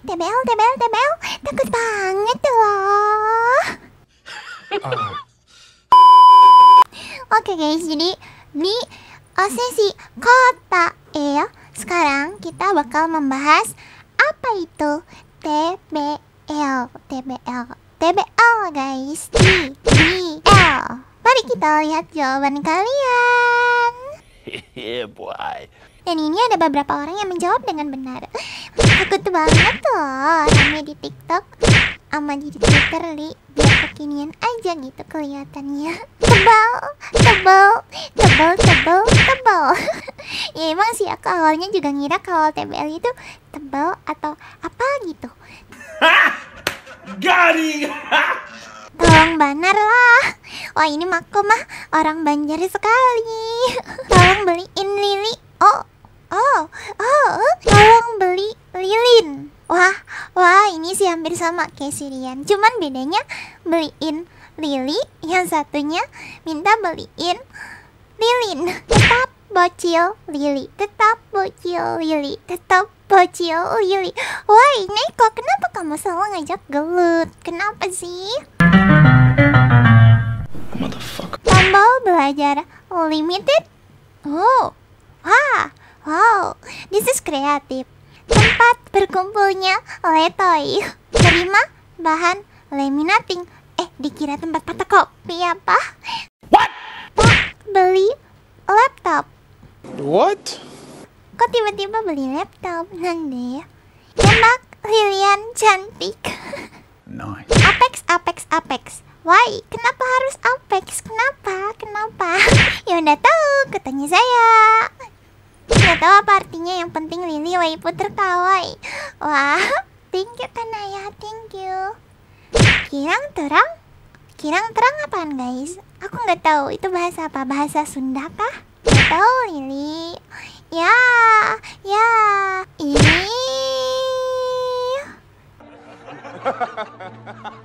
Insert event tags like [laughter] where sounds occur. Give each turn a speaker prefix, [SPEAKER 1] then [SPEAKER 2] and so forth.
[SPEAKER 1] TBL TBL TBL, Takut banget loh. Ah. Oke okay guys, jadi di eh, sesi kota ya. Sekarang kita bakal membahas apa itu TBL, TBL, TBL guys. TBL. Mari kita lihat jawaban kalian yeah, boy. Dan ini ada beberapa orang yang menjawab dengan benar. Takut banget loh, rame di TikTok sama di Twitter li biar kekinian aja gitu kelihatannya. Tebal, tebal, tebal, tebal, tebal. [laughs] ya emang sih aku awalnya juga ngira kalau TBL itu tebal atau apa gitu. Garing. Tolong banar lah. Wah ini mako mah orang Banjar sekali. [laughs] Tolong beliin lili. Oh, oh, oh. Eh. Tolong beli lilin. Wah, wah ini sih hampir sama kayak Sirian. Cuman bedanya beliin lili, yang satunya minta beliin lilin. Tetap bocil lili, tetap bocil lili, tetap bocil lili. Wah ini kok kenapa kamu selalu ngajak gelut? Kenapa sih? mau belajar limited? Oh, wah, wow, this is kreatif. Tempat berkumpulnya letoy. Terima bahan laminating. Eh, dikira tempat fotokopi apa? What? Pak, beli laptop. What? Kok tiba-tiba beli laptop? Nanti Tembak Lilian cantik. Nice. Apex, Apex, Apex. Why? Kenapa harus Apex? Kenapa? Kenapa? [laughs] ya udah tahu, katanya saya. tidak tahu apa artinya, yang penting Lily waifu terkawai. [gasps] Wah, [laughs] thank you Kanaya, thank you. Kirang terang? Kirang terang apaan guys? Aku nggak tahu, itu bahasa apa? Bahasa Sunda kah? Nggak tahu Lily. Ya, ya. Ih. [laughs]